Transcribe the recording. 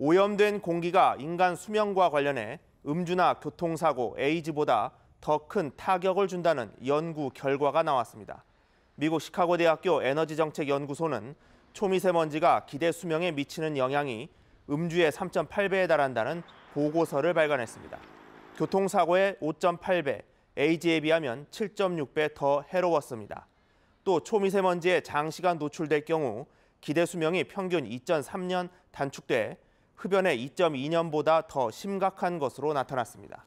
오염된 공기가 인간 수명과 관련해 음주나 교통사고, 에이즈보다 더 큰 타격을 준다는 연구 결과가 나왔습니다. 미국 시카고 대학교 에너지정책연구소는 초미세먼지가 기대 수명에 미치는 영향이 음주의 3.8배에 달한다는 보고서를 발간했습니다. 교통사고의 5.8배, 에이즈에 비하면 7.6배 더 해로웠습니다. 또 초미세먼지에 장시간 노출될 경우 기대 수명이 평균 2.3년 단축돼 흡연의 2.2년보다 더 심각한 것으로 나타났습니다.